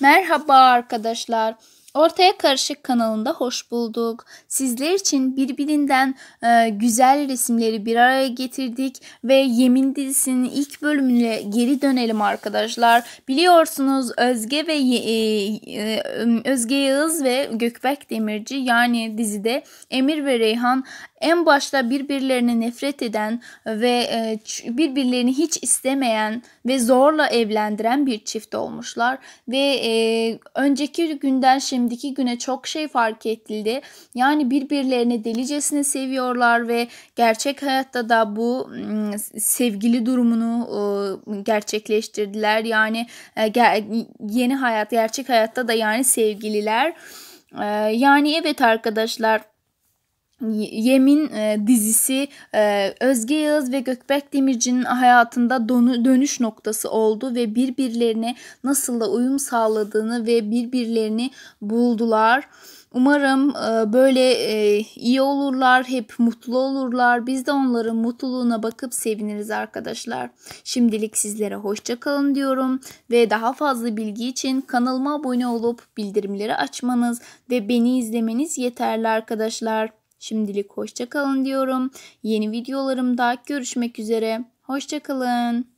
Merhaba arkadaşlar. Ortaya Karışık kanalında hoş bulduk. Sizler için birbirinden e, güzel resimleri bir araya getirdik ve Yemin dizisinin ilk bölümüne geri dönelim arkadaşlar. Biliyorsunuz Özge ve e, e, Özge Yağız ve Gökberk Demirci yani dizide Emir ve Reyhan en başta birbirlerini nefret eden ve e, birbirlerini hiç istemeyen ve zorla evlendiren bir çift olmuşlar ve e, önceki günden şimdi şimdiki güne çok şey fark ettildi. Yani birbirlerini delicesine seviyorlar ve gerçek hayatta da bu sevgili durumunu gerçekleştirdiler. Yani e, yeni hayat, gerçek hayatta da yani sevgililer. Yani evet arkadaşlar Yemin e, dizisi e, Özge Yağız ve Gökberk Demirci'nin hayatında donu, dönüş noktası oldu ve birbirlerine nasıl da uyum sağladığını ve birbirlerini buldular. Umarım e, böyle e, iyi olurlar, hep mutlu olurlar. Biz de onların mutluluğuna bakıp seviniriz arkadaşlar. Şimdilik sizlere hoşça kalın diyorum ve daha fazla bilgi için kanalıma abone olup bildirimleri açmanız ve beni izlemeniz yeterli arkadaşlar. Şimdilik hoşçakalın diyorum. Yeni videolarımda görüşmek üzere. Hoşçakalın.